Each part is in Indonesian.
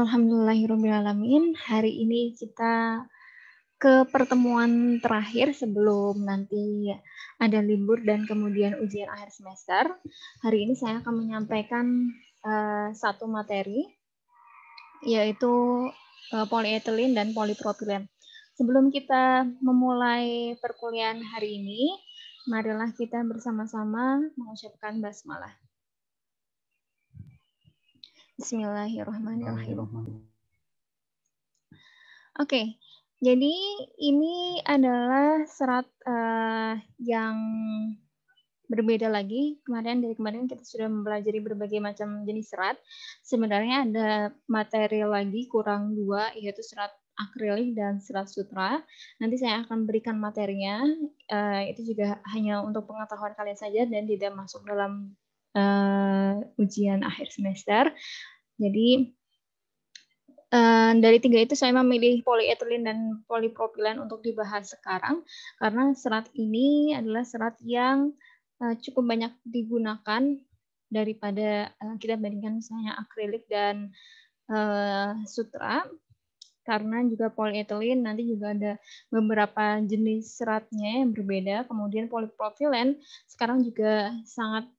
Alhamdulillahirrahmanirrahim. Hari ini kita ke pertemuan terakhir sebelum nanti ada libur dan kemudian ujian akhir semester. Hari ini saya akan menyampaikan uh, satu materi, yaitu uh, eh, polietilin dan polipropilen. Sebelum kita memulai perkuliahan hari ini, marilah kita bersama-sama mengucapkan basmalah. Bismillahirrahmanirrahim. Oke, okay. jadi ini adalah serat uh, yang berbeda lagi. Kemarin dari kemarin kita sudah mempelajari berbagai macam jenis serat. Sebenarnya ada materi lagi kurang dua, yaitu serat akrilik dan serat sutra. Nanti saya akan berikan materinya. Uh, itu juga hanya untuk pengetahuan kalian saja dan tidak masuk dalam uh, ujian akhir semester. Jadi uh, dari tiga itu saya memilih polietilen dan polipropilen untuk dibahas sekarang karena serat ini adalah serat yang uh, cukup banyak digunakan daripada uh, kita bandingkan misalnya akrilik dan uh, sutra karena juga polietilen nanti juga ada beberapa jenis seratnya yang berbeda. Kemudian polipropilen sekarang juga sangat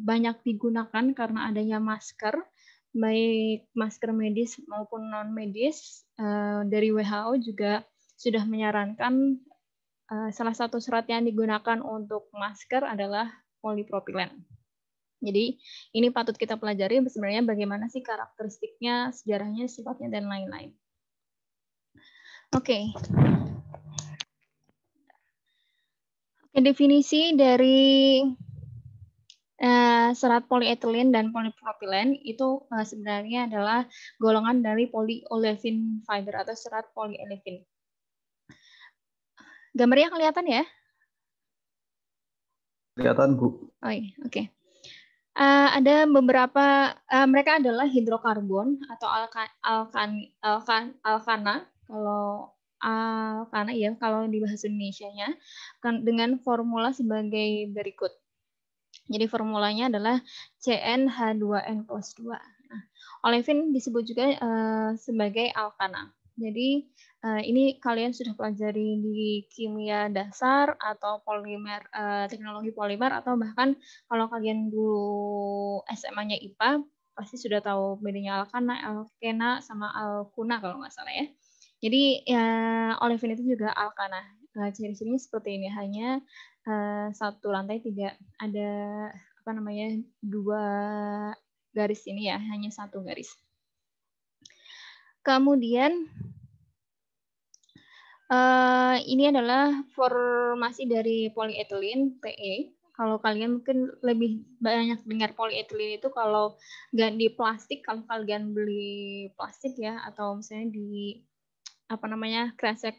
banyak digunakan karena adanya masker, baik masker medis maupun non-medis eh, dari WHO juga sudah menyarankan eh, salah satu serat yang digunakan untuk masker adalah polipropilen. Jadi ini patut kita pelajari sebenarnya bagaimana sih karakteristiknya, sejarahnya, sifatnya, dan lain-lain. Oke. Okay. Oke, definisi dari Eh, serat polietilen dan polipropilen itu eh, sebenarnya adalah golongan dari polyolefin fiber atau serat polyolefin. Gambarnya kelihatan ya? Kelihatan, Bu. Oh iya, oke. Okay. Uh, eh, ada beberapa, uh, mereka adalah hidrokarbon atau alka, alkan, alkan, alkana, kalau alkana ya, kalau di bahasa Indonesia-nya, kan dengan formula sebagai berikut jadi formulanya adalah CnH2n plus 2. Nah, olefin disebut juga uh, sebagai alkana. Jadi uh, ini kalian sudah pelajari di kimia dasar atau polimer uh, teknologi polimer atau bahkan kalau kalian dulu SMA-nya IPA pasti sudah tahu bedanya alkana, alkena sama alkuna kalau nggak salah ya. Jadi ya, olefin itu juga alkana. Eh, ciri-cirinya seperti ini hanya uh, satu lantai tidak ada apa namanya dua garis ini ya hanya satu garis kemudian uh, ini adalah formasi dari polietilen PE kalau kalian mungkin lebih banyak dengar polietilen itu kalau ganti plastik kalau kalian beli plastik ya atau misalnya di apa namanya kresek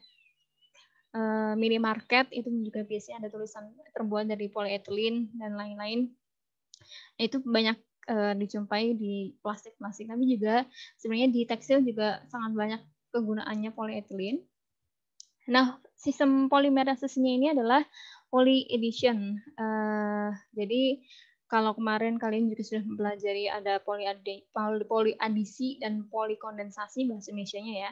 uh, minimarket itu juga biasanya ada tulisan terbuat dari polyethylene dan lain-lain. itu banyak uh, dijumpai di plastik-plastik, tapi juga sebenarnya di tekstil juga sangat banyak kegunaannya polyethylene. Nah, sistem polimerisasinya ini adalah polyaddition. Uh, eh, jadi kalau kemarin kalian juga sudah mempelajari ada poliadisi poli dan polikondensasi bahasa Indonesia-nya ya.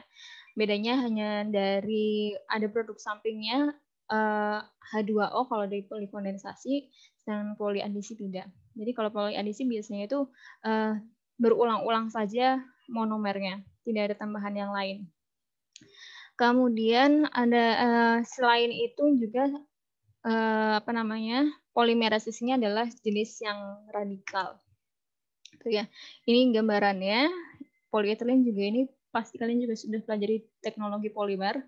Bedanya hanya dari ada produk sampingnya uh, eh, H2O kalau dari polikondensasi dan poliadisi tidak. Jadi kalau poliadisi biasanya itu uh, berulang-ulang saja monomernya, tidak ada tambahan yang lain. Kemudian ada uh, selain itu juga eh, apa namanya polimerasisnya adalah jenis yang radikal. Itu ya. Ini gambarannya. Polietilen juga ini pasti kalian juga sudah pelajari teknologi polimer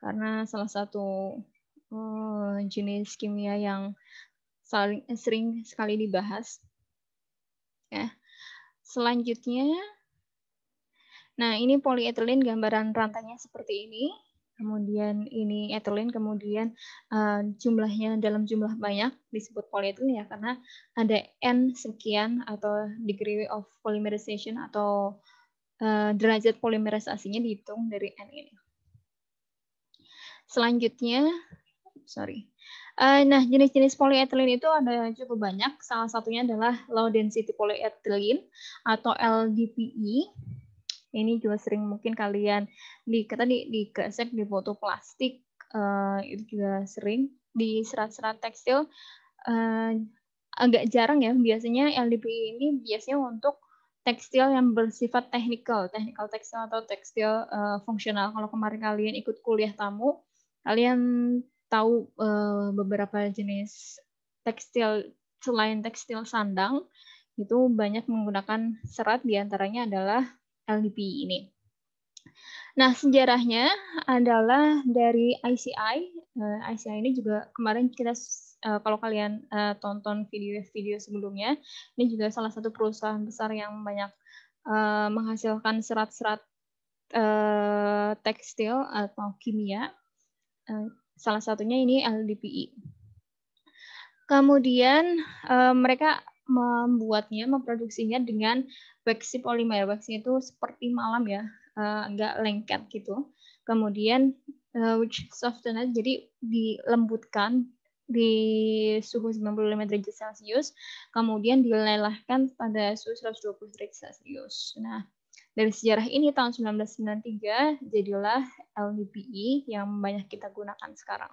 karena salah satu eh, jenis kimia yang saling, eh, sering sekali dibahas. Ya. Selanjutnya Nah, ini polietilen gambaran rantainya seperti ini kemudian ini etilen, kemudian uh, jumlahnya dalam jumlah banyak disebut polyethylene ya karena ada n sekian atau degree of polymerization atau uh, derajat polimerisasinya dihitung dari n ini. Selanjutnya, sorry. Uh, nah, jenis-jenis polyethylene itu ada cukup banyak. Salah satunya adalah low density polyethylene atau LDPE ini juga sering mungkin kalian di kata di di gesek di foto plastik uh, itu juga sering di serat-serat tekstil uh, agak jarang ya. Biasanya LDP ini biasanya untuk tekstil yang bersifat teknikal, teknikal tekstil atau tekstil uh, fungsional. Kalau kemarin kalian ikut kuliah tamu, kalian tahu uh, beberapa jenis tekstil selain tekstil sandang itu banyak menggunakan serat diantaranya adalah LDP ini. Nah, sejarahnya adalah dari ICI. ICI eh, ini juga kemarin kita eh, kalau kalian eh, tonton video-video sebelumnya, ini juga salah satu perusahaan besar yang banyak menghasilkan serat-serat tekstil atau kimia. Salah satunya ini LDPI. E. Kemudian mereka membuatnya, memproduksinya dengan waxy polimer. Waxy itu seperti malam ya, uh, lengket gitu. Kemudian eh, which softener, jadi dilembutkan di suhu 95 derajat Celcius, kemudian dilelehkan pada suhu 120 derajat Celcius. Nah, dari sejarah ini tahun 1993 jadilah LDPE yang banyak kita gunakan sekarang.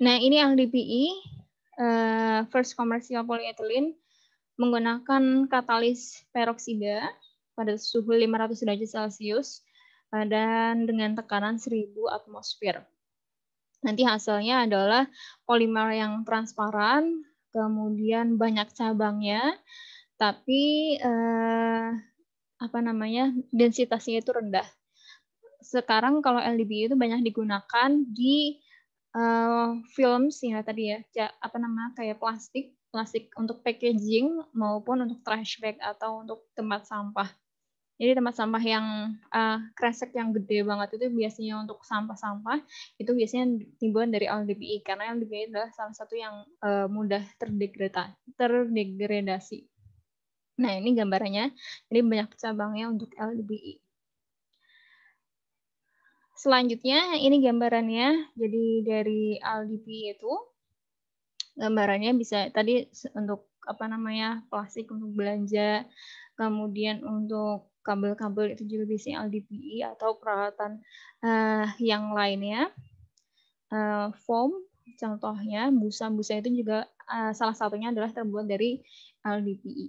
Nah, ini LDPE uh, first commercial polyethylene menggunakan katalis peroksida pada suhu 500 derajat Celcius eh, dan dengan tekanan 1000 atmosfer. Nanti hasilnya adalah polimer yang transparan, kemudian banyak cabangnya, tapi eh, apa namanya densitasnya itu rendah. Sekarang kalau LDPE itu banyak digunakan di uh, sih ya tadi ya, ja, apa nama kayak plastik, plastik untuk packaging maupun untuk trash bag atau untuk tempat sampah. Jadi tempat sampah yang uh, kresek yang gede banget itu biasanya untuk sampah-sampah itu biasanya timbulan dari LDPI karena LDPI adalah salah satu yang uh, mudah terdegradasi. Nah ini gambarnya. Jadi banyak cabangnya untuk LDPI. Selanjutnya ini gambarannya. Jadi dari LDP itu gambarannya bisa tadi untuk apa namanya plastik untuk belanja, kemudian untuk kabel-kabel itu juga bisa LDPE atau peralatan uh, yang lainnya. Uh, foam contohnya busa-busa itu juga uh, salah satunya adalah terbuat dari LDPE.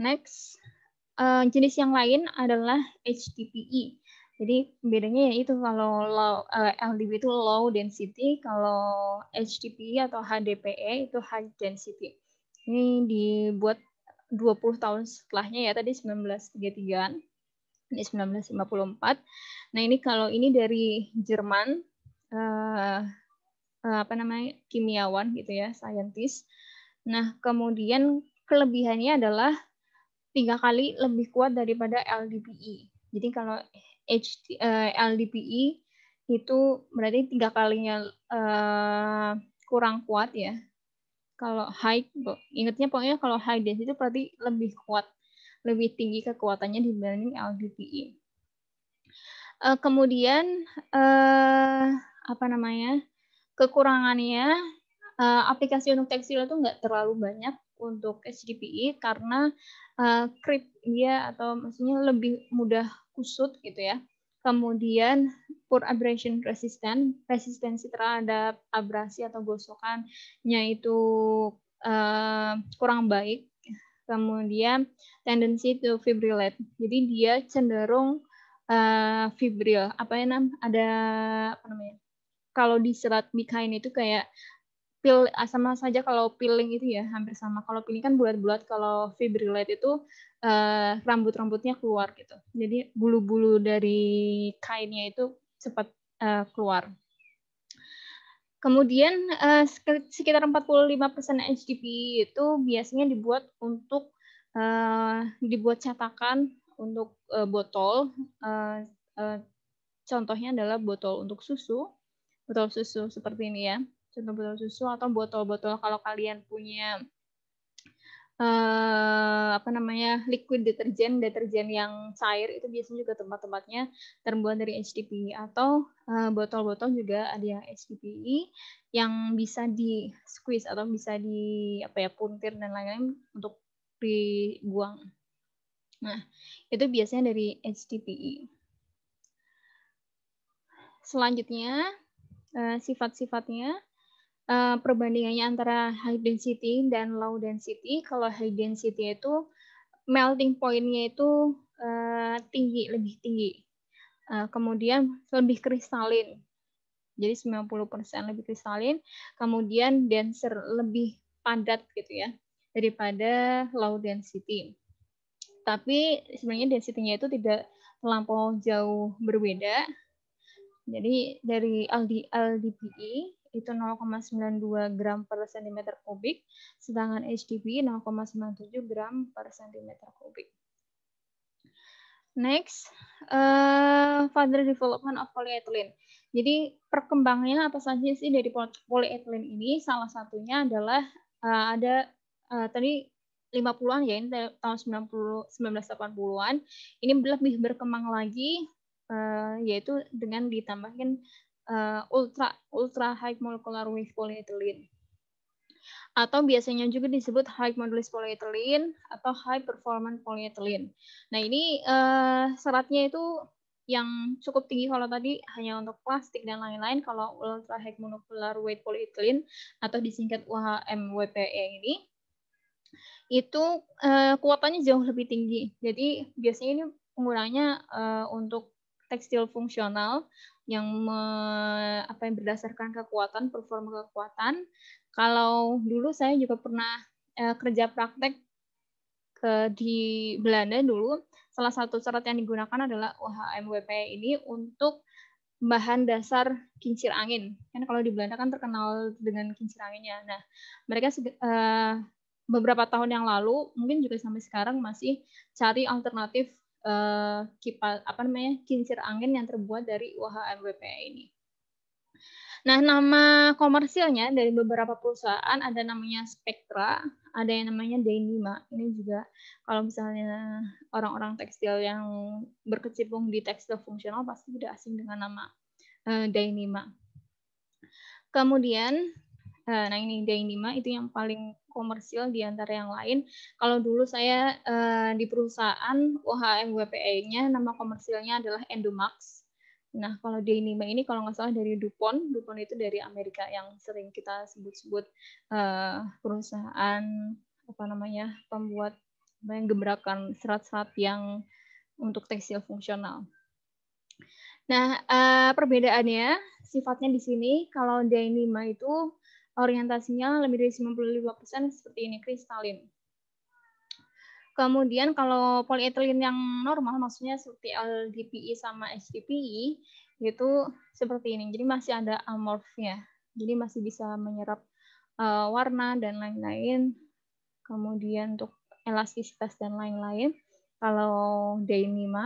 Next, uh, jenis yang lain adalah HDPE. Jadi bedanya ya itu kalau low, uh, eh, LDB itu low density, kalau HDPE atau HDPE itu high density. Ini dibuat 20 tahun setelahnya ya, tadi 1933-an, ini 1954. Nah ini kalau ini dari Jerman, uh, uh, apa namanya kimiawan gitu ya, scientist. Nah kemudian kelebihannya adalah tiga kali lebih kuat daripada LDPE. Jadi kalau HD, uh, eh, LDPE itu berarti tiga kalinya uh, kurang kuat ya. Kalau high, ingatnya pokoknya kalau high density itu berarti lebih kuat, lebih tinggi kekuatannya dibanding LDPE. Uh, eh, kemudian uh, apa namanya kekurangannya uh, aplikasi untuk tekstil itu nggak terlalu banyak untuk SDPI karena uh, eh, krip dia atau maksudnya lebih mudah kusut gitu ya. Kemudian poor abrasion resistant, resistensi terhadap abrasi atau gosokannya itu uh, kurang baik. Kemudian tendensi to fibrillate. Jadi dia cenderung uh, fibril. Apa yang ada apa namanya? Kalau di serat bikain itu kayak pil ah, sama saja kalau peeling itu ya hampir sama. Kalau peeling kan bulat-bulat, kalau fibrillate itu uh, rambut-rambutnya keluar gitu. Jadi bulu-bulu dari kainnya itu cepat uh, keluar. Kemudian uh, sekitar 45% HDP itu biasanya dibuat untuk uh, dibuat cetakan untuk uh, botol. Uh, uh, contohnya adalah botol untuk susu, botol susu seperti ini ya contoh botol susu atau botol-botol kalau kalian punya uh, apa namanya liquid deterjen deterjen yang cair itu biasanya juga tempat-tempatnya terbuat dari HDPE atau botol eh, botol-botol juga ada yang HDPE yang bisa di squeeze atau bisa di apa ya puntir dan lain-lain untuk dibuang. Nah, itu biasanya dari HDPE. Selanjutnya, eh, sifat-sifatnya uh, perbandingannya antara high density dan low density. Kalau high density itu melting point-nya itu uh, tinggi, lebih tinggi. Uh, kemudian lebih kristalin. Jadi 90% lebih kristalin, kemudian denser lebih padat gitu ya daripada low density. Tapi sebenarnya density-nya itu tidak terlampau jauh berbeda. Jadi dari LDPE itu 0,92 gram per cm kubik, sedangkan HDP 0,97 gram per cm kubik. Next, uh, further development of polyethylene. Jadi perkembangannya apa saja sih dari polyethylene ini? Salah satunya adalah uh, ada uh, tadi 50-an ya, ini tahun 90 1980-an. Ini lebih berkembang lagi uh, yaitu dengan ditambahkan uh, ultra ultra high molecular weight polyethylene atau biasanya juga disebut high modulus polyethylene atau high performance polyethylene. Nah ini uh, seratnya itu yang cukup tinggi kalau tadi hanya untuk plastik dan lain-lain. Kalau ultra high molecular weight polyethylene atau disingkat UHMWPE ini itu uh, eh, kuotanya jauh lebih tinggi. Jadi biasanya ini penggunanya uh, untuk tekstil fungsional yang me, apa yang berdasarkan kekuatan performa kekuatan kalau dulu saya juga pernah eh, kerja praktek ke di Belanda dulu salah satu syarat yang digunakan adalah UHMWP ini untuk bahan dasar kincir angin kan kalau di Belanda kan terkenal dengan kincir anginnya nah mereka eh, beberapa tahun yang lalu mungkin juga sampai sekarang masih cari alternatif uh, kipas apa namanya kincir angin yang terbuat dari UAH ini. Nah, nama komersilnya dari beberapa perusahaan ada namanya Spectra, ada yang namanya Denima. Ini juga kalau misalnya orang-orang tekstil yang berkecimpung di tekstil fungsional pasti tidak asing dengan nama uh, eh, Denima. Kemudian, uh, nah ini Denima itu yang paling komersil di antara yang lain. Kalau dulu saya uh, di perusahaan UHM WPE-nya nama komersilnya adalah Endomax. Nah, kalau di Nima ini kalau nggak salah dari DuPont, DuPont itu dari Amerika yang sering kita sebut-sebut uh, perusahaan apa namanya pembuat yang gebrakan serat-serat yang untuk tekstil fungsional. Nah, uh, perbedaannya sifatnya di sini kalau Dainima itu orientasinya lebih dari 95% seperti ini kristalin. Kemudian kalau polietilen yang normal maksudnya seperti LDPE sama HDPE itu seperti ini. Jadi masih ada amorfnya. Jadi masih bisa menyerap uh, warna dan lain-lain. Kemudian untuk elastisitas dan lain-lain. Kalau D5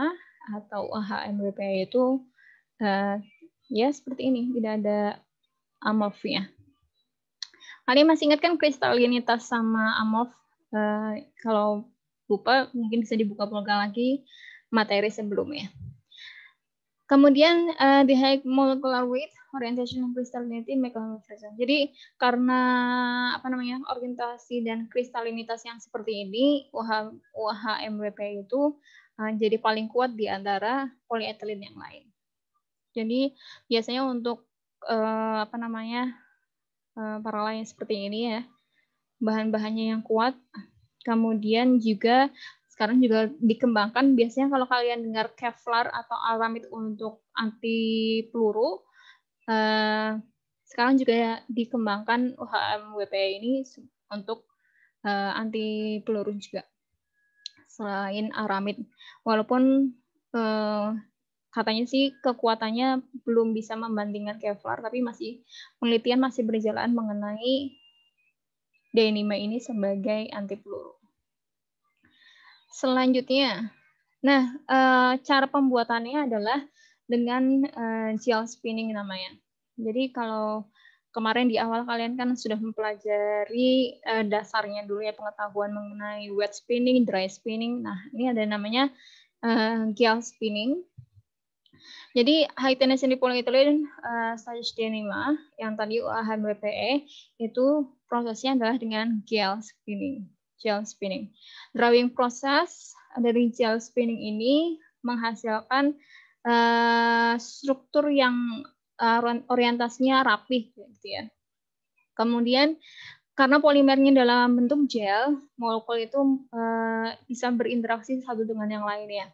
atau HMWP itu uh, ya seperti ini, tidak ada amorfnya. Kalian masih ingat kan kristalinitas sama amorf? Uh, eh, kalau lupa mungkin bisa dibuka-buka lagi materi sebelumnya. Kemudian uh, eh, the high molecular weight, orientation of crystallinity mechanism. Jadi karena apa namanya orientasi dan kristalinitas yang seperti ini, UH, UHMWP itu eh, jadi paling kuat di antara polietilin yang lain. Jadi biasanya untuk uh, apa namanya Eh, para lain seperti ini ya. Bahan-bahannya yang kuat. Kemudian juga sekarang juga dikembangkan biasanya kalau kalian dengar Kevlar atau aramid untuk anti peluru eh, sekarang juga dikembangkan UHM WP ini untuk eh, anti peluru juga selain aramid walaupun katanya sih kekuatannya belum bisa membandingkan Kevlar, tapi masih penelitian masih berjalan mengenai denima ini sebagai anti peluru. Selanjutnya, nah eh, cara pembuatannya adalah dengan eh, gel spinning namanya. Jadi kalau kemarin di awal kalian kan sudah mempelajari eh, dasarnya dulu ya pengetahuan mengenai wet spinning, dry spinning. Nah ini ada namanya gel spinning jadi high tendency dipolyethylene uh, dienema yang tadi UAHBPE eh, itu prosesnya adalah dengan gel spinning. Gel spinning. Drawing proses dari gel spinning ini menghasilkan uh, struktur yang uh, orientasinya rapih gitu ya. Kemudian karena polimernya dalam bentuk gel, molekul itu uh, bisa berinteraksi satu dengan yang lainnya.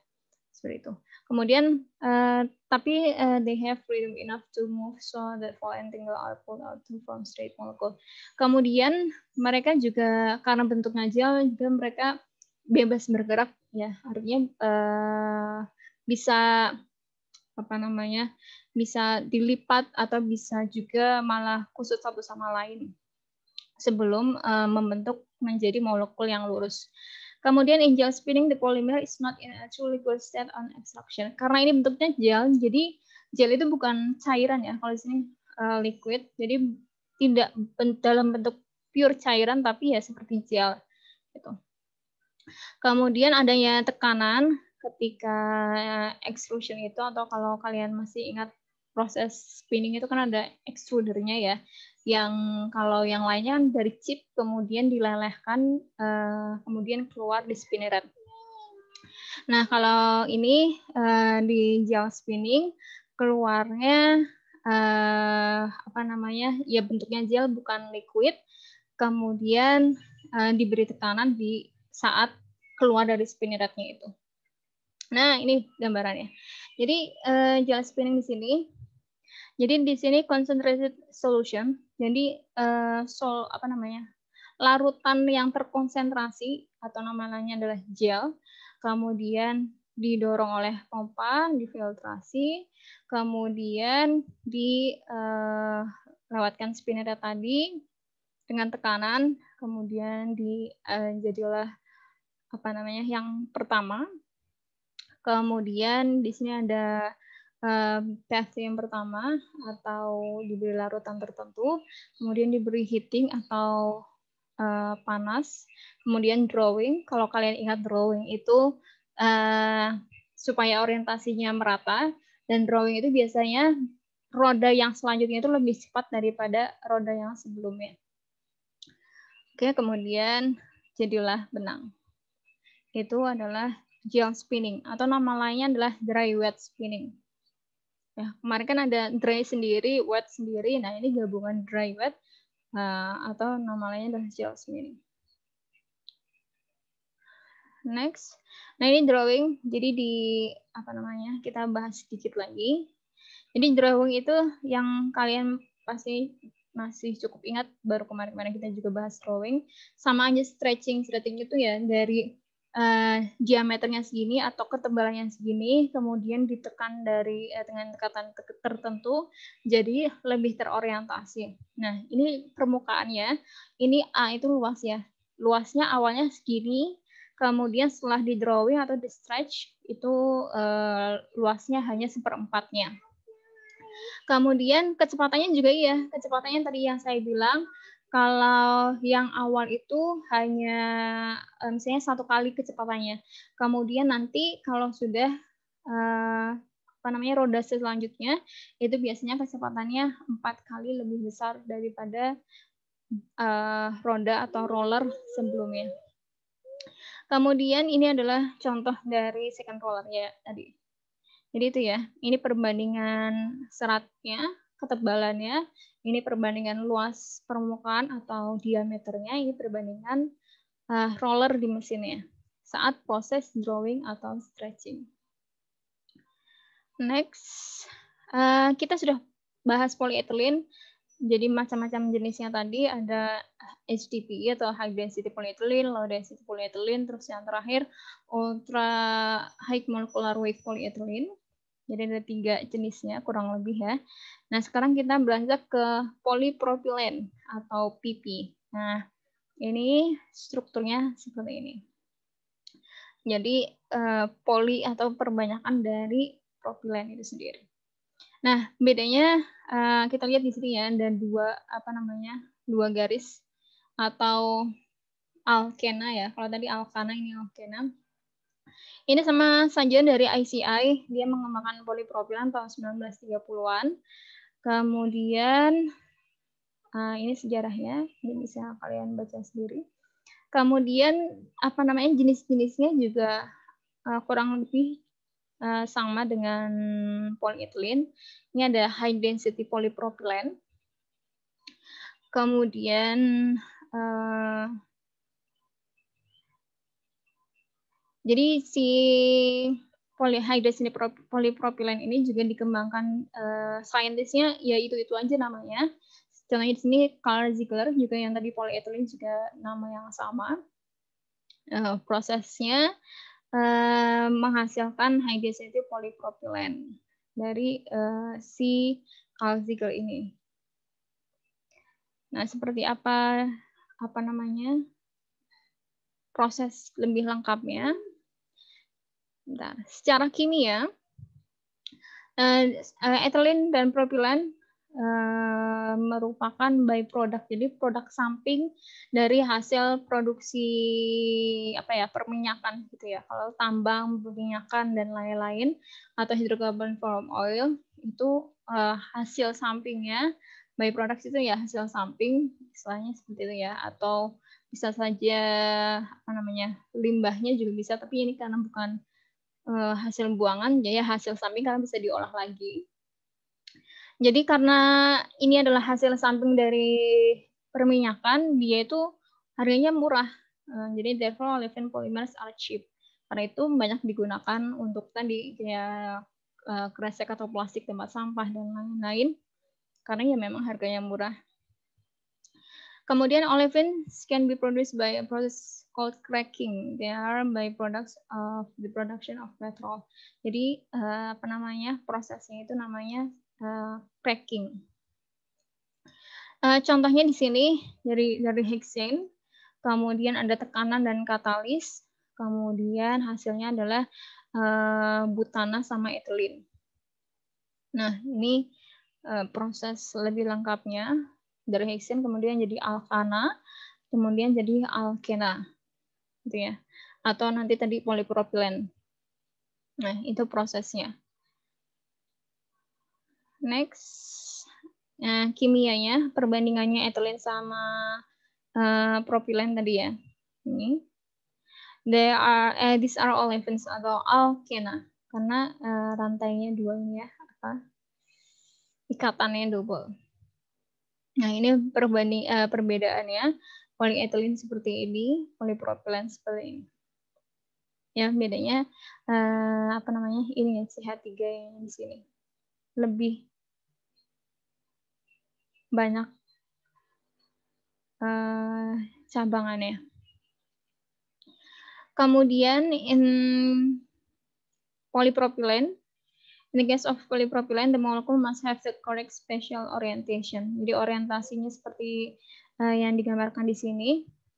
Seperti itu. Kemudian uh, tapi uh, they have freedom enough to move so that fall and tingle are pulled out to form straight molecule. Kemudian mereka juga karena bentuknya gel juga mereka bebas bergerak ya artinya uh, bisa apa namanya bisa dilipat atau bisa juga malah kusut satu sama lain sebelum uh, membentuk menjadi molekul yang lurus. Kemudian in gel spinning, the polymer is not in a truly good state on extraction. Karena ini bentuknya gel, jadi gel itu bukan cairan ya. Kalau di sini uh, liquid, jadi tidak dalam bentuk pure cairan, tapi ya seperti gel. Gitu. Kemudian adanya tekanan ketika eh, extrusion itu atau kalau kalian masih ingat proses spinning itu kan ada extrudernya ya yang kalau yang lainnya kan dari chip kemudian dilelehkan uh, kemudian keluar di spinneret. Nah kalau ini uh, di jaw spinning keluarnya uh, apa namanya ya bentuknya gel bukan liquid kemudian uh, diberi tekanan di saat keluar dari spinneretnya itu. Nah ini gambarannya. Jadi uh, gel spinning di sini jadi di sini concentrated solution jadi uh, sol apa namanya larutan yang terkonsentrasi atau namanya adalah gel, kemudian didorong oleh pompa, difiltrasi, kemudian dilewatkan eh, uh, spinnernya tadi dengan tekanan, kemudian dijadilah eh, uh, apa namanya yang pertama. Kemudian di sini ada PHC yang pertama atau diberi larutan tertentu, kemudian diberi heating atau uh, panas, kemudian drawing. Kalau kalian ingat drawing itu uh, supaya orientasinya merata dan drawing itu biasanya roda yang selanjutnya itu lebih cepat daripada roda yang sebelumnya. Oke, kemudian jadilah benang. Itu adalah gel spinning atau nama lainnya adalah dry wet spinning. Ya, kemarin kan ada dry sendiri, wet sendiri. Nah, ini gabungan dry wet uh, atau normalnya adalah gel sendiri. Next. Nah, ini drawing. Jadi di apa namanya? Kita bahas sedikit lagi. Jadi drawing itu yang kalian pasti masih cukup ingat baru kemarin-kemarin kita juga bahas drawing. Sama aja stretching. Stretching itu ya dari Eh, diameternya segini atau ketebalannya segini, kemudian ditekan dari uh, dengan tekanan tertentu, jadi lebih terorientasi. Nah, ini permukaannya, ini A itu luas ya. Luasnya awalnya segini, kemudian setelah di drawing atau di stretch, itu uh, luasnya hanya seperempatnya. Kemudian kecepatannya juga iya, kecepatannya tadi yang saya bilang kalau yang awal itu hanya eh, misalnya satu kali kecepatannya. Kemudian nanti kalau sudah eh, apa namanya roda selanjutnya itu biasanya kecepatannya empat kali lebih besar daripada eh, roda atau roller sebelumnya. Kemudian ini adalah contoh dari second roller ya tadi. Jadi itu ya, ini perbandingan seratnya, ketebalannya ini perbandingan luas permukaan atau diameternya, ini perbandingan uh, roller di mesinnya saat proses drawing atau stretching. Next, uh, kita sudah bahas polyethylene. Jadi macam-macam jenisnya tadi ada HDPE atau high density polyethylene, low density polyethylene, terus yang terakhir ultra high molecular weight polyethylene. Jadi ada tiga jenisnya kurang lebih ya. Nah sekarang kita beranjak ke polipropilen atau PP. Nah ini strukturnya seperti ini. Jadi eh, poli atau perbanyakan dari propilen itu sendiri. Nah bedanya eh, kita lihat di sini ya ada dua apa namanya dua garis atau alkena ya. Kalau tadi alkana ini alkena ini sama sajian dari ICI, dia mengembangkan polipropilen tahun 1930-an. Kemudian eh, ini sejarahnya, ini bisa kalian baca sendiri. Kemudian apa namanya jenis-jenisnya juga eh, kurang lebih eh, sama dengan polyethylene. Ini ada high density polypropylene. Kemudian Jadi si polyhydrazine polypropylene ini juga dikembangkan uh, saintisnya ya itu-itu aja namanya. Contohnya di sini Karl Ziegler juga yang tadi polyethylene juga nama yang sama. Uh, prosesnya uh, menghasilkan hydrazinated polypropylene dari uh, si Karl Ziegler ini. Nah, seperti apa apa namanya? proses lebih lengkapnya Bentar. Secara kimia, eh, eh, etilen dan propilen eh, merupakan byproduct. Jadi produk samping dari hasil produksi apa ya perminyakan gitu ya. Kalau tambang, perminyakan dan lain-lain atau hydrocarbon from oil itu hasil sampingnya byproduct itu ya hasil samping istilahnya seperti itu ya atau bisa saja apa namanya limbahnya juga bisa tapi ini karena bukan Eh, hasil buangan, jadi ya, ya, hasil samping kalian bisa diolah lagi. Jadi karena ini adalah hasil samping dari perminyakan, dia itu harganya murah. Eh, jadi therefore olefin polymers are cheap. Karena itu banyak digunakan untuk tadi ya uh, kresek atau plastik tempat sampah dan lain-lain. Karena ya memang harganya murah. Kemudian olefins can be produced by a process called cracking. They are by products of the production of petrol. Jadi uh, apa namanya prosesnya itu namanya uh, cracking. Uh, contohnya di sini dari dari hexane, kemudian ada tekanan dan katalis, kemudian hasilnya adalah uh, butana sama etilen. Nah ini uh, proses lebih lengkapnya dari hexane kemudian jadi alkana, kemudian jadi alkena gitu ya. Atau nanti tadi polipropilen. Nah, itu prosesnya. Next, nah, kimianya, perbandingannya etilen sama uh, propilen tadi ya. Ini. They are, eh, these are olefins atau alkena. Karena uh, rantainya dua ini ya, apa, ikatannya double. Nah, ini perbanding uh, perbedaannya polyethylene seperti ini, polypropylene seperti ini. Ya, bedanya eh, apa namanya? Ini ya CH3 yang di sini. Lebih banyak eh, cabangannya. Kemudian in polypropylene In the case of polypropylene, the molecule must have the correct spatial orientation. Jadi orientasinya seperti uh, yang digambarkan di sini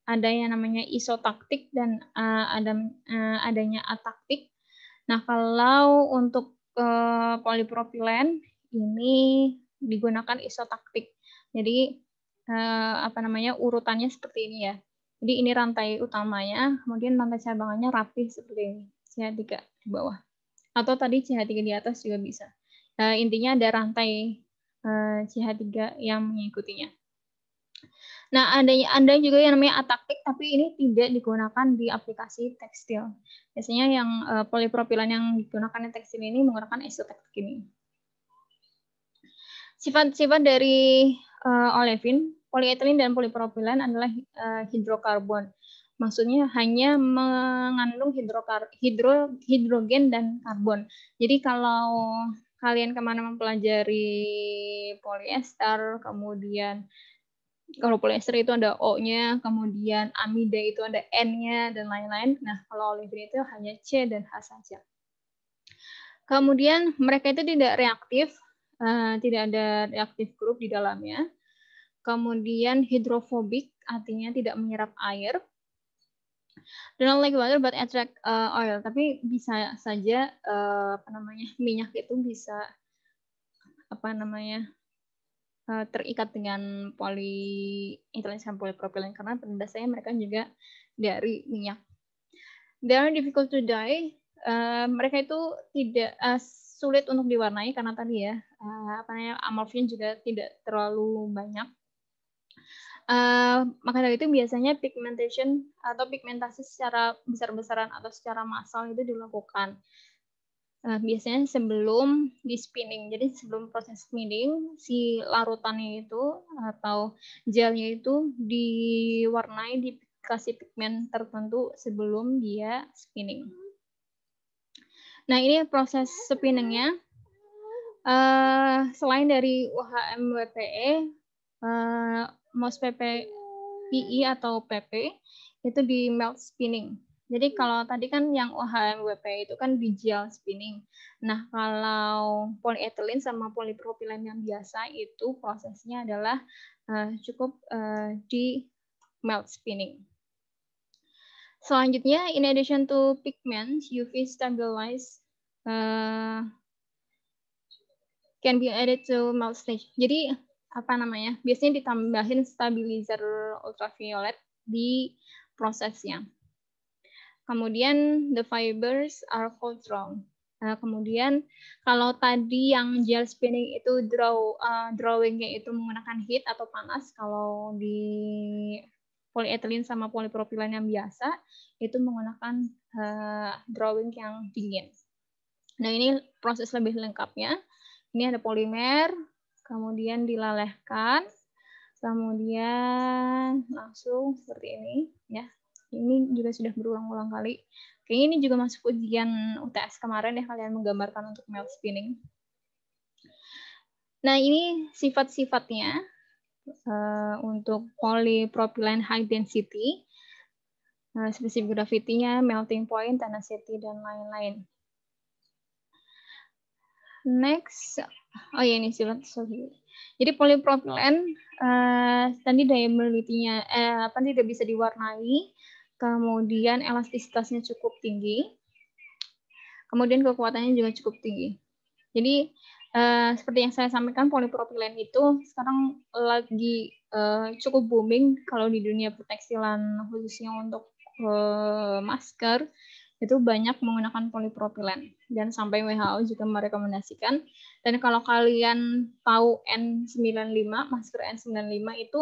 ada yang namanya isotaktik dan uh, ada uh, adanya ataktik. Nah, kalau untuk uh, polipropilen ini digunakan isotaktik. Jadi uh, apa namanya urutannya seperti ini ya. Jadi ini rantai utamanya, kemudian rantai cabangannya rapi seperti ini, CH3 di bawah. Atau tadi CH3 di atas juga bisa. Uh, intinya ada rantai uh, CH3 yang mengikutinya. Nah, ada, ada juga yang namanya ataktik, tapi ini tidak digunakan di aplikasi tekstil. Biasanya yang uh, eh, polipropilen yang digunakan di tekstil ini menggunakan isotaktik ini. Sifat-sifat dari uh, olefin, polietilen dan polipropilen adalah uh, hidrokarbon. Maksudnya hanya mengandung hidrokar hidro hidrogen dan karbon. Jadi kalau kalian kemana mempelajari poliester, kemudian kalau polyester itu ada O-nya, kemudian amida itu ada N-nya, dan lain-lain. Nah, kalau olivin itu hanya C dan H saja. Kemudian mereka itu tidak reaktif, uh, tidak ada reaktif grup di dalamnya. Kemudian hidrofobik, artinya tidak menyerap air. Dan like water but attract uh, oil. Tapi bisa saja uh, apa namanya minyak itu bisa apa namanya Eh, terikat dengan polyethylene dan polipropilen karena pada dasarnya mereka juga dari minyak. They are difficult to dye. Uh, mereka itu tidak uh, sulit untuk diwarnai karena tadi ya uh, apa namanya amorfin juga tidak terlalu banyak. Uh, maka dari itu biasanya pigmentation atau pigmentasi secara besar-besaran atau secara massal itu dilakukan uh, biasanya sebelum di spinning. Jadi sebelum proses spinning, si larutannya itu atau gelnya itu diwarnai dikasih pigmen tertentu sebelum dia spinning. Nah ini proses spinningnya. Uh, selain dari UHMWPE, uh, eh, MOS PPI atau PP itu di melt spinning. Jadi hmm. kalau tadi kan yang OHMWP itu kan bijial spinning. Nah, kalau polyethylene sama polipropilen yang biasa itu prosesnya adalah uh, cukup uh, di melt spinning. Selanjutnya, in addition to pigments UV stabilize uh, eh, can be added to melt stage. Jadi apa namanya? Biasanya ditambahin stabilizer ultraviolet di prosesnya. Kemudian the fibers are called strong. Nah, kemudian kalau tadi yang gel spinning itu draw uh, drawingnya itu menggunakan heat atau panas, kalau di polyethylene sama polypropylene yang biasa itu menggunakan uh, drawing yang dingin. Nah ini proses lebih lengkapnya. Ini ada polimer, kemudian dilalehkan, kemudian langsung seperti ini ya ini juga sudah berulang-ulang kali. Kayaknya ini juga masuk ujian UTS kemarin ya kalian menggambarkan untuk mail spinning. Nah, ini sifat-sifatnya uh, untuk polypropylene high density, uh, spesifik gravitinya, melting point, tenacity, dan lain-lain. Next, oh ya ini sifat sorry. Jadi polypropylene uh, tadi daya nya eh, apa tidak bisa diwarnai kemudian elastisitasnya cukup tinggi, kemudian kekuatannya juga cukup tinggi. Jadi eh, seperti yang saya sampaikan polipropilen itu sekarang lagi eh, cukup booming kalau di dunia pertekstilan khususnya untuk eh, masker itu banyak menggunakan polipropilen dan sampai WHO juga merekomendasikan dan kalau kalian tahu N95 masker N95 itu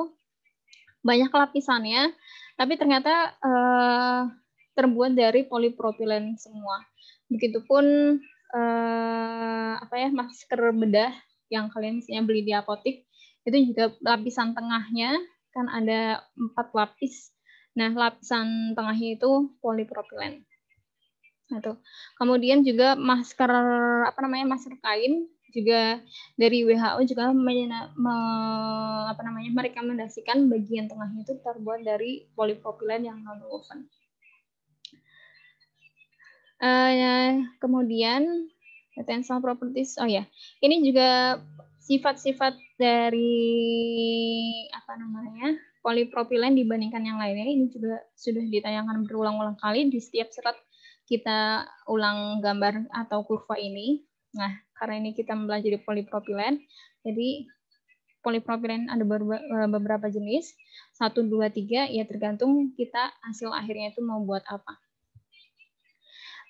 banyak lapisannya, tapi ternyata eh, terbuat dari polipropilen semua. Begitupun eh, apa ya masker bedah yang kalian misalnya beli di apotik itu juga lapisan tengahnya kan ada empat lapis. Nah lapisan tengahnya itu polipropilen. Nah, tuh. Kemudian juga masker apa namanya masker kain juga dari WHO juga mena, me, apa namanya merekomendasikan bagian tengahnya itu terbuat dari polipropilen yang non woven. Uh, eh, ya, kemudian tensile properties. Oh ya, yeah. ini juga sifat-sifat dari apa namanya polipropilen dibandingkan yang lainnya. Ini juga sudah ditayangkan berulang-ulang kali di setiap serat kita ulang gambar atau kurva ini. Nah, karena ini kita mempelajari jadi polipropilen, jadi polipropilen ada e, beberapa jenis, satu dua tiga, ya tergantung kita hasil akhirnya itu mau buat apa.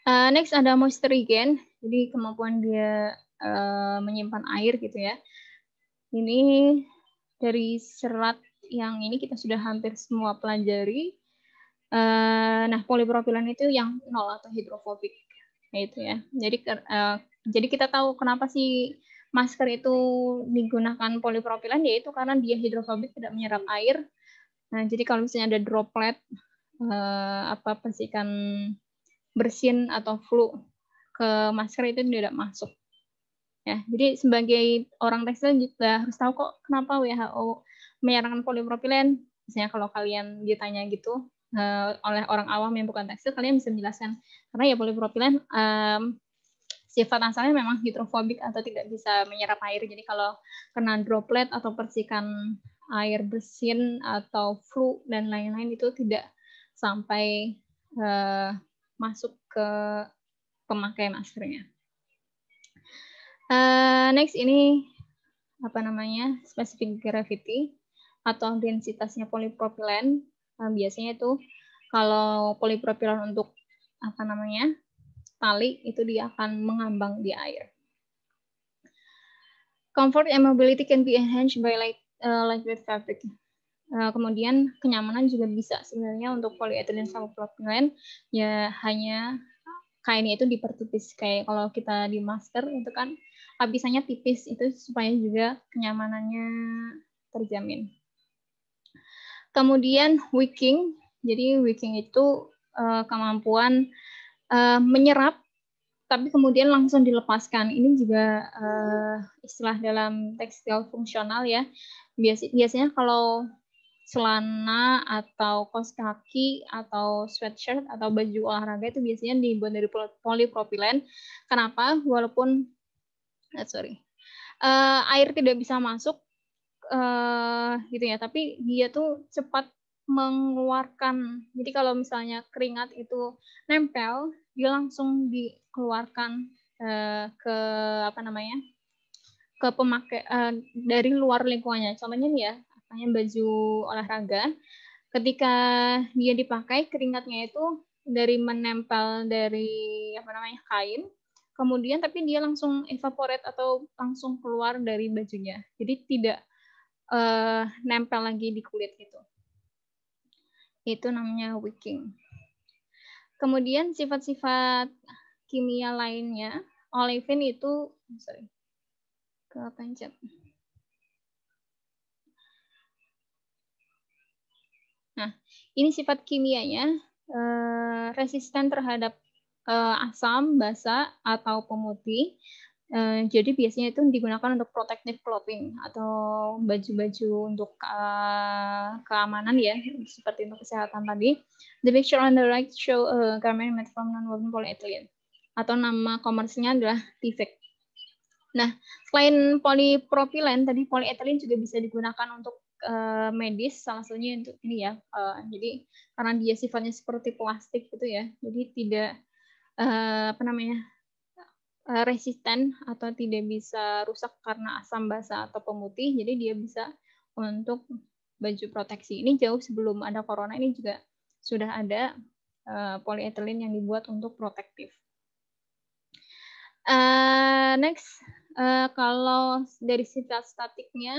E, next ada moisture moisterigen, jadi kemampuan dia e, menyimpan air gitu ya. Ini dari serat yang ini kita sudah hampir semua pelajari. nah, polipropilen itu yang nol atau hidrofobik, itu ya. Jadi jadi kita tahu kenapa sih masker itu digunakan polipropilen yaitu karena dia hidrofobik tidak menyerap air. Nah, jadi kalau misalnya ada droplet eh, apa pastikan bersin atau flu ke masker itu tidak masuk. Ya, jadi sebagai orang tekstil juga harus tahu kok kenapa WHO menyarankan polipropilen. Misalnya kalau kalian ditanya gitu, eh, oleh orang awam yang bukan tekstil kalian bisa menjelaskan karena ya polipropilen sifat asalnya memang hidrofobik atau tidak bisa menyerap air. Jadi kalau kena droplet atau percikan air bersin atau flu dan lain-lain itu tidak sampai uh, masuk ke pemakai maskernya. Uh, next ini apa namanya specific gravity atau densitasnya polipropilen. Uh, eh, biasanya itu kalau polipropilen untuk apa namanya tali itu dia akan mengambang di air. Comfort and mobility can be enhanced by light, uh, lightweight fabric. Uh, kemudian kenyamanan juga bisa sebenarnya untuk polyethylene sama polypropylene ya hanya kainnya itu dipertipis kayak kalau kita di masker itu kan lapisannya tipis itu supaya juga kenyamanannya terjamin. Kemudian wicking, jadi wicking itu uh, kemampuan uh, menyerap tapi kemudian langsung dilepaskan. Ini juga uh, istilah dalam tekstil fungsional ya. Bias biasanya kalau celana atau kos kaki atau sweatshirt atau baju olahraga itu biasanya dibuat dari polipropilen. Kenapa? Walaupun uh, sorry uh, air tidak bisa masuk uh, gitu ya, tapi dia tuh cepat mengeluarkan. Jadi kalau misalnya keringat itu nempel, dia langsung dikeluarkan uh, ke apa namanya? ke pemakai uh, eh, dari luar lingkungannya. Contohnya nih ya, misalnya baju olahraga, ketika dia dipakai keringatnya itu dari menempel dari apa namanya kain kemudian tapi dia langsung evaporate atau langsung keluar dari bajunya jadi tidak uh, nempel lagi di kulit gitu itu namanya wicking. Kemudian sifat-sifat kimia lainnya, olefin itu oh, sorry, pencet. Nah, ini sifat kimianya eh, resisten terhadap eh, asam, basa, atau pemutih, Eh, jadi biasanya itu digunakan untuk protective clothing atau baju-baju untuk uh, keamanan ya, seperti untuk kesehatan tadi. The picture on the right show a eh, garment made from non-woven polyethylene atau nama komersinya adalah Tivek. Nah, selain polipropilen, tadi polyethylene juga bisa digunakan untuk medis, salah satunya untuk ini ya. jadi karena dia sifatnya seperti plastik gitu ya, jadi tidak apa namanya Eh, resisten atau tidak bisa rusak karena asam basa atau pemutih. Jadi dia bisa untuk baju proteksi. Ini jauh sebelum ada corona ini juga sudah ada uh, polyethylene yang dibuat untuk protektif. Eh, next, kalau dari sifat statiknya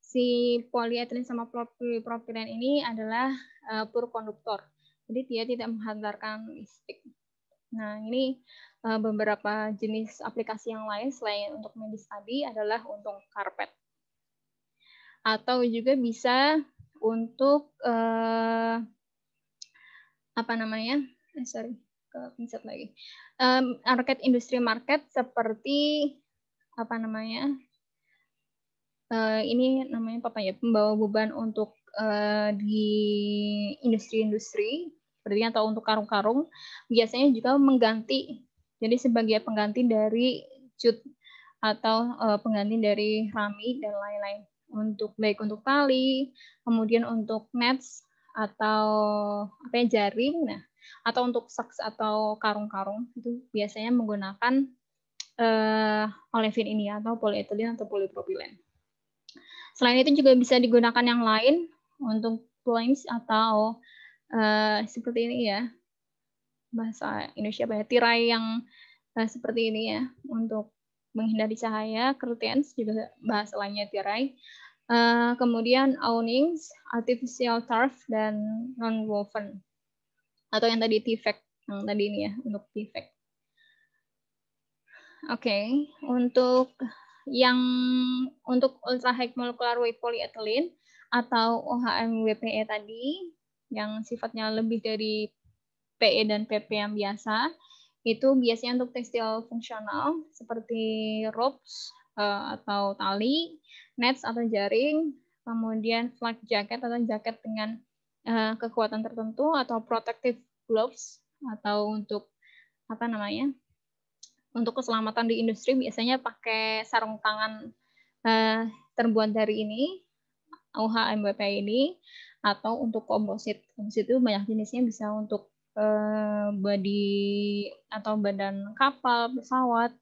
si polyethylene sama propilen ini adalah uh, pur konduktor. Jadi dia tidak menghantarkan listrik. Nah, ini Eh, beberapa jenis aplikasi yang lain selain untuk medis tadi adalah untuk karpet. Atau juga bisa untuk uh, apa namanya? Eh, sorry, ke pinset lagi. Um, market industri market seperti apa namanya? Uh, ini namanya apa ya? Pembawa beban untuk uh, di industri-industri sepertinya atau untuk karung-karung biasanya juga mengganti jadi sebagai pengganti dari cut atau uh, pengganti dari rami dan lain-lain untuk baik untuk tali, kemudian untuk nets atau apa ya jaring, nah atau untuk saks atau karung-karung itu biasanya menggunakan uh, olefin ini atau polyethylene atau polypropylene. Selain itu juga bisa digunakan yang lain untuk points atau uh, seperti ini ya bahasa Indonesia banyak tirai yang uh, seperti ini ya untuk menghindari cahaya, curtains juga bahasa lainnya tirai. Uh, kemudian awnings, artificial turf dan non woven atau yang tadi tifek yang tadi ini ya untuk tifek. Oke, okay. untuk yang untuk ultra high molecular weight polyethylene atau OHM WPE tadi yang sifatnya lebih dari PE dan PP yang biasa itu biasanya untuk tekstil fungsional seperti ropes uh, atau tali, nets atau jaring, kemudian flag jacket atau jaket dengan uh, kekuatan tertentu atau protective gloves atau untuk apa namanya? Untuk keselamatan di industri biasanya pakai sarung tangan uh, terbuat dari ini UHMBP ini atau untuk komposit. Komposit itu banyak jenisnya bisa untuk bodi eh, body atau badan kapal, pesawat,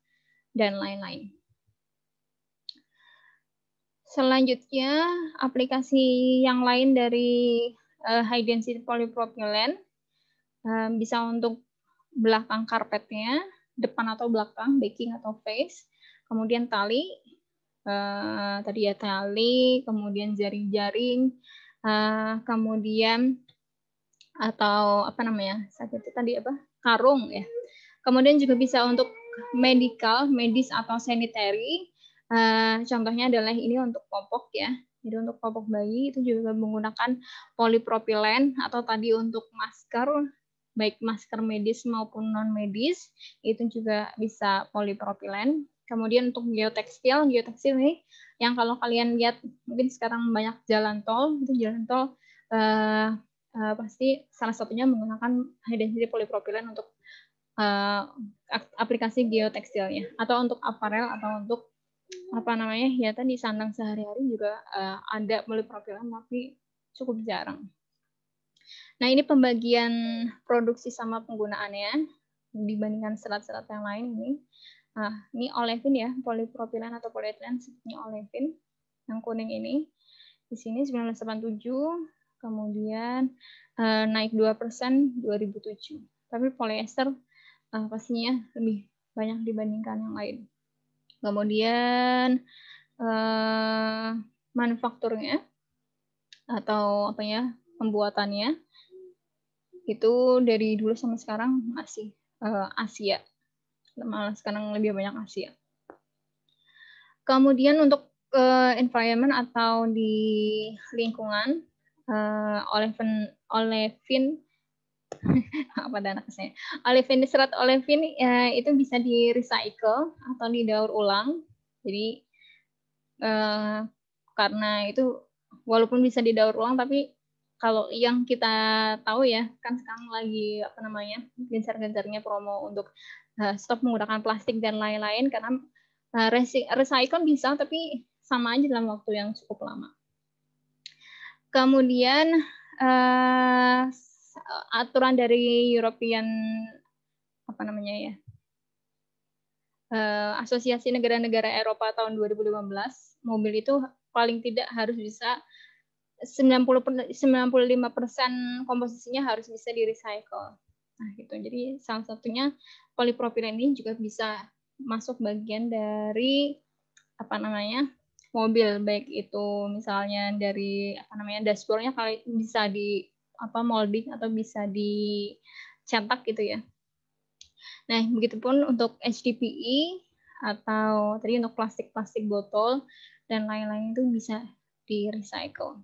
dan lain-lain. Selanjutnya, aplikasi yang lain dari uh, high density polypropylene uh, bisa untuk belakang karpetnya, depan atau belakang, backing atau face, kemudian tali, uh, tadi ya tali, kemudian jaring-jaring, Uh, kemudian atau apa namanya sakit itu tadi apa karung ya kemudian juga bisa untuk medical medis atau sanitary uh, contohnya adalah ini untuk popok ya jadi untuk popok bayi itu juga menggunakan polipropilen atau tadi untuk masker baik masker medis maupun non medis itu juga bisa polipropilen Kemudian untuk geotekstil, geotekstil ini yang kalau kalian lihat mungkin sekarang banyak jalan tol, itu jalan tol uh, uh, pasti salah satunya menggunakan high density polypropylene untuk uh, aplikasi geotekstilnya atau untuk aparel atau untuk apa namanya ya tadi sandang sehari-hari juga uh, ada polypropylene tapi cukup jarang. Nah ini pembagian produksi sama penggunaannya dibandingkan serat-serat yang lain ini. Nah, ini olefin ya, polipropilen atau polietilen sebutnya olefin yang kuning ini. Di sini 1987 kemudian uh, naik 2% 2007. Tapi polyester uh, pastinya lebih banyak dibandingkan yang lain. Kemudian uh, manufakturnya atau apa ya pembuatannya itu dari dulu sampai sekarang masih uh, Asia. Malah sekarang lebih banyak Asia. Kemudian untuk environment atau di lingkungan uh, eh, olefin olefin apa anak saya olefin serat olefin uh, ya, itu bisa di recycle atau didaur ulang jadi uh, karena itu walaupun bisa didaur ulang tapi kalau yang kita tahu ya kan sekarang lagi apa namanya gencar-gencarnya promo untuk uh, eh, stop menggunakan plastik dan lain-lain karena uh, recycle bisa tapi sama aja dalam waktu yang cukup lama. Kemudian uh, aturan dari European apa namanya ya? Uh, Asosiasi Negara-Negara Eropa tahun 2015, mobil itu paling tidak harus bisa 90 95% komposisinya harus bisa di recycle. Nah, gitu. Jadi salah satunya polipropilen ini juga bisa masuk bagian dari apa namanya? mobil baik itu misalnya dari apa namanya dashboardnya kali bisa di apa molding atau bisa dicetak gitu ya. Nah, begitupun untuk HDPE atau tadi untuk plastik-plastik botol dan lain-lain itu bisa di recycle.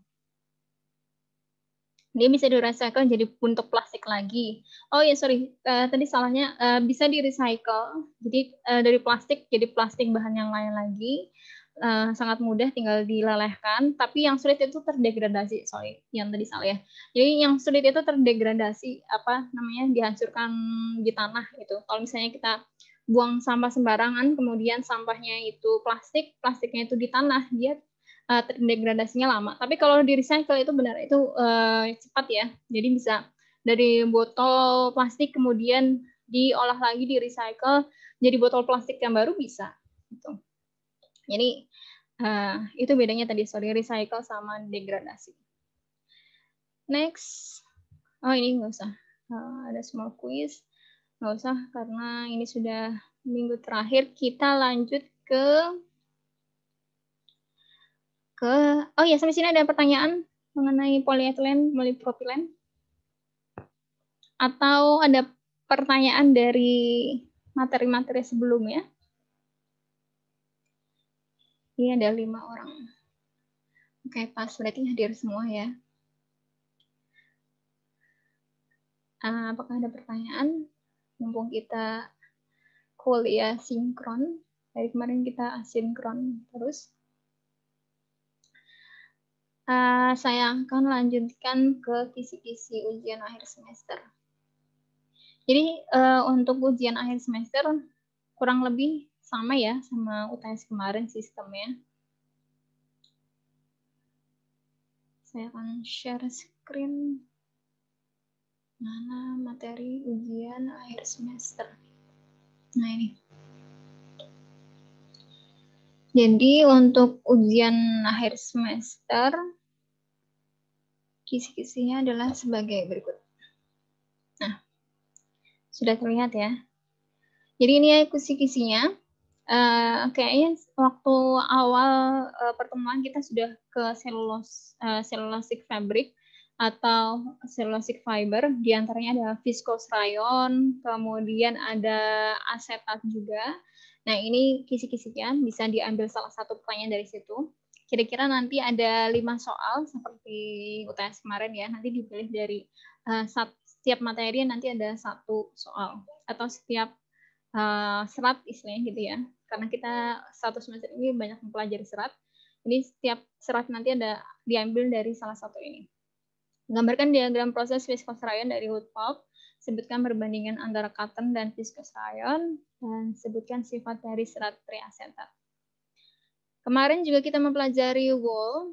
Dia bisa di recycle jadi untuk plastik lagi. Oh ya sorry, uh, tadi salahnya uh, bisa di recycle. Jadi uh, dari plastik jadi plastik bahan yang lain lagi uh, sangat mudah tinggal dilelehkan, tapi yang sulit itu terdegradasi, sorry, yang tadi salah ya. Jadi yang sulit itu terdegradasi, apa namanya, dihancurkan di tanah itu Kalau misalnya kita buang sampah sembarangan, kemudian sampahnya itu plastik, plastiknya itu di tanah, dia uh, terdegradasinya lama. Tapi kalau di recycle itu benar, itu uh, cepat ya. Jadi bisa dari botol plastik kemudian diolah lagi di recycle jadi botol plastik yang baru bisa gitu. Jadi uh, itu bedanya tadi sorry recycle sama degradasi. Next, oh ini nggak usah uh, ada small quiz, nggak usah karena ini sudah minggu terakhir. Kita lanjut ke ke oh ya sampai sini ada pertanyaan mengenai polietilen polipropilen atau ada pertanyaan dari materi-materi sebelumnya ini ada lima orang. Oke, okay, pas berarti hadir semua ya. Uh, apakah ada pertanyaan? Mumpung kita ya sinkron, dari kemarin kita asinkron terus. Uh, saya akan lanjutkan ke kisi-kisi ujian akhir semester. Jadi uh, untuk ujian akhir semester kurang lebih sama ya sama UTS kemarin sistemnya. Saya akan share screen mana materi ujian akhir semester. Nah ini. Jadi untuk ujian akhir semester, kisi-kisinya adalah sebagai berikut. Nah, sudah terlihat ya. Jadi ini ya kisi-kisinya uh, kayaknya waktu awal uh, pertemuan kita sudah ke cellulose uh, cellulosic fabric atau cellulosic fiber diantaranya ada viscose rayon kemudian ada asetat juga nah ini kisi-kisinya bisa diambil salah satu pertanyaan dari situ kira-kira nanti ada lima soal seperti UTS kemarin ya nanti dipilih dari uh, setiap materi nanti ada satu soal atau setiap uh, serat istilahnya gitu ya karena kita satu semester ini banyak mempelajari serat. Jadi setiap serat nanti ada diambil dari salah satu ini. Gambarkan diagram proses viscous rayon dari wood pulp. Sebutkan perbandingan antara cotton dan viscous rayon dan sebutkan sifat dari serat triacetat. Kemarin juga kita mempelajari wool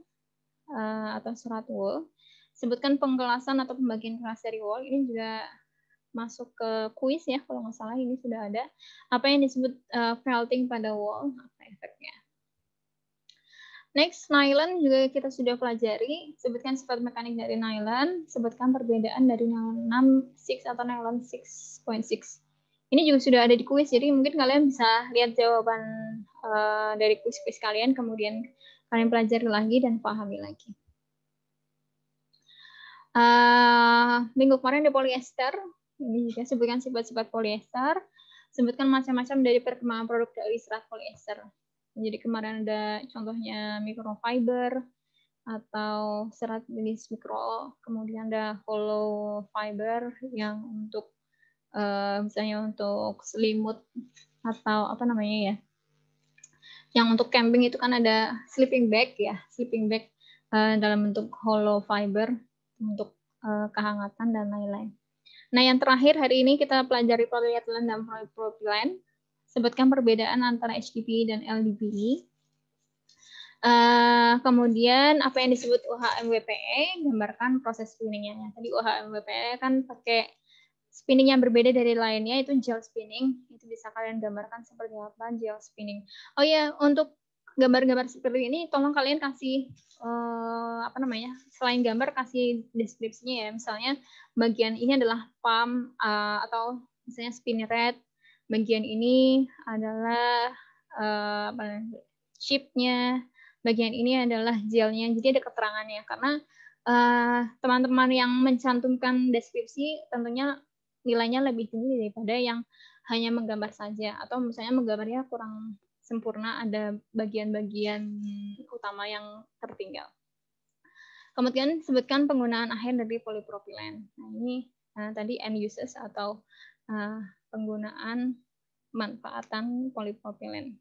eh, atau serat wool. Sebutkan pengkelasan atau pembagian kelas dari wool. Ini juga masuk ke kuis ya kalau nggak salah ini sudah ada apa yang disebut uh, felting pada wall apa efeknya Next, nylon juga kita sudah pelajari. Sebutkan sifat mekanik dari nylon. Sebutkan perbedaan dari nylon 6.6 atau nylon 6.6. Ini juga sudah ada di kuis, jadi mungkin kalian bisa lihat jawaban uh, dari kuis-kuis kalian, kemudian kalian pelajari lagi dan pahami lagi. Uh, minggu kemarin ada polyester, ini juga sebutkan sifat-sifat poliester, sebutkan macam-macam dari perkembangan produk dari serat poliester. Jadi kemarin ada contohnya microfiber atau serat jenis mikro, kemudian ada hollow fiber yang untuk uh, misalnya untuk selimut atau apa namanya ya. Yang untuk camping itu kan ada sleeping bag ya, sleeping bag uh, dalam bentuk hollow fiber untuk uh, kehangatan dan lain-lain. Nah, yang terakhir hari ini kita pelajari polyethylene dan polypropylen. Sebutkan perbedaan antara HDPE dan LDPE. Uh, kemudian apa yang disebut UHMWPE, gambarkan proses spinningnya. Tadi UHMWPE kan pakai spinning yang berbeda dari lainnya itu gel spinning. Itu bisa kalian gambarkan seperti apa gel spinning. Oh ya, yeah, untuk gambar-gambar seperti ini tolong kalian kasih uh, apa namanya selain gambar kasih deskripsinya ya misalnya bagian ini adalah pump uh, eh, atau misalnya spinneret bagian ini adalah uh, chipnya bagian ini adalah gelnya jadi ada keterangannya karena teman-teman uh, yang mencantumkan deskripsi tentunya nilainya lebih tinggi daripada yang hanya menggambar saja atau misalnya menggambarnya kurang sempurna, ada bagian-bagian utama yang tertinggal. Kemudian sebutkan penggunaan akhir dari polipropilen. Nah, ini nah, tadi end uses atau uh, penggunaan manfaatan polipropilen.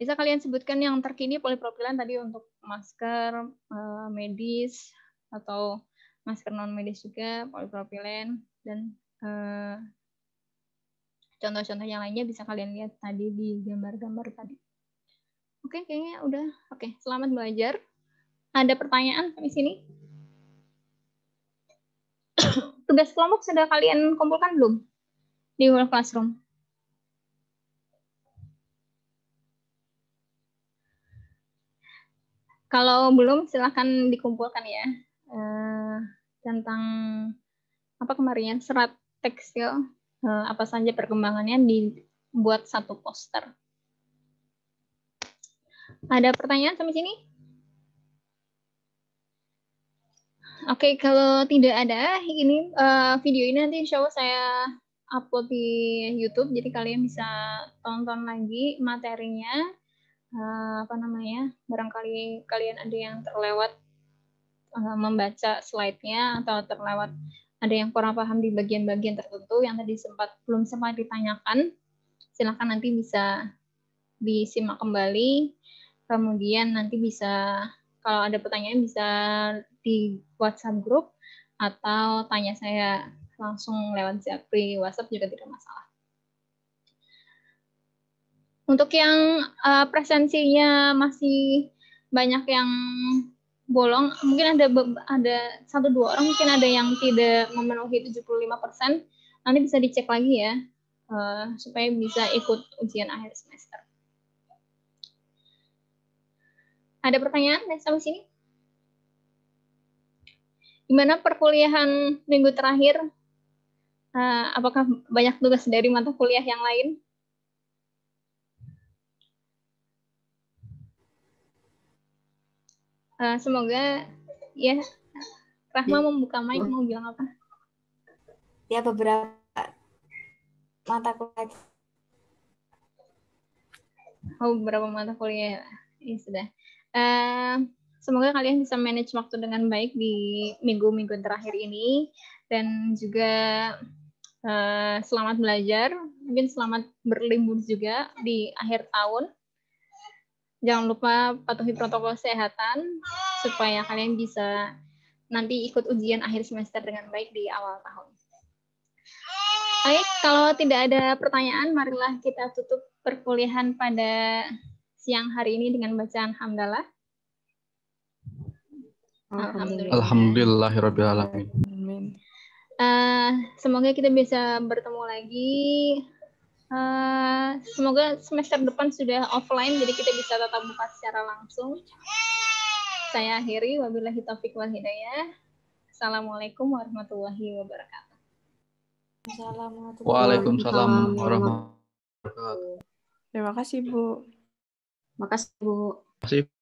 Bisa kalian sebutkan yang terkini polipropilen tadi untuk masker uh, medis atau masker non medis juga polipropilen dan uh, Contoh-contoh yang lainnya bisa kalian lihat tadi di gambar-gambar tadi. Oke, kayaknya udah. Oke, selamat belajar. Ada pertanyaan di sini? Tugas kelompok sudah kalian kumpulkan belum di Google Classroom? Kalau belum, silahkan dikumpulkan ya. Uh, tentang apa kemarin ya, serat tekstil Eh, apa saja perkembangannya dibuat satu poster. Ada pertanyaan sampai sini? Oke, okay, kalau tidak ada, ini uh, video ini nanti insya Allah saya upload di YouTube, jadi kalian bisa tonton lagi materinya. Uh, apa namanya? Barangkali kalian ada yang terlewat uh, membaca slide-nya atau terlewat ada yang kurang paham di bagian-bagian tertentu yang tadi sempat belum sempat ditanyakan, silakan nanti bisa disimak kembali. Kemudian nanti bisa kalau ada pertanyaan bisa di WhatsApp grup atau tanya saya langsung lewat Japri WhatsApp juga tidak masalah. Untuk yang eh, presensinya masih banyak yang bolong mungkin ada ada satu dua orang mungkin ada yang tidak memenuhi 75% nanti bisa dicek lagi ya eh, supaya bisa ikut ujian akhir semester ada pertanyaan dari sampai sini gimana perkuliahan minggu terakhir eh, apakah banyak tugas dari mata kuliah yang lain uh, semoga ya Rahma ya. membuka mic iya. mau bilang apa? Ya beberapa mata kuliah. Oh beberapa mata kuliah ya sudah. Uh, semoga kalian bisa manage waktu dengan baik di minggu-minggu terakhir ini dan juga uh, selamat belajar, mungkin selamat berlibur juga di akhir tahun jangan lupa patuhi protokol kesehatan supaya kalian bisa nanti ikut ujian akhir semester dengan baik di awal tahun. Baik, kalau tidak ada pertanyaan, marilah kita tutup perkuliahan pada siang hari ini dengan bacaan hamdalah. Alhamdulillah. Alhamdulillah. Uh, eh, semoga kita bisa bertemu lagi Uh, semoga semester depan sudah offline, jadi kita bisa tetap muka secara langsung. Saya akhiri, wabillahi taufik wal hidayah. Assalamualaikum warahmatullahi wabarakatuh. Waalaikumsalam warahmatullahi wabarakatuh. Terima kasih, Bu. Makasih, Bu. Terima kasih.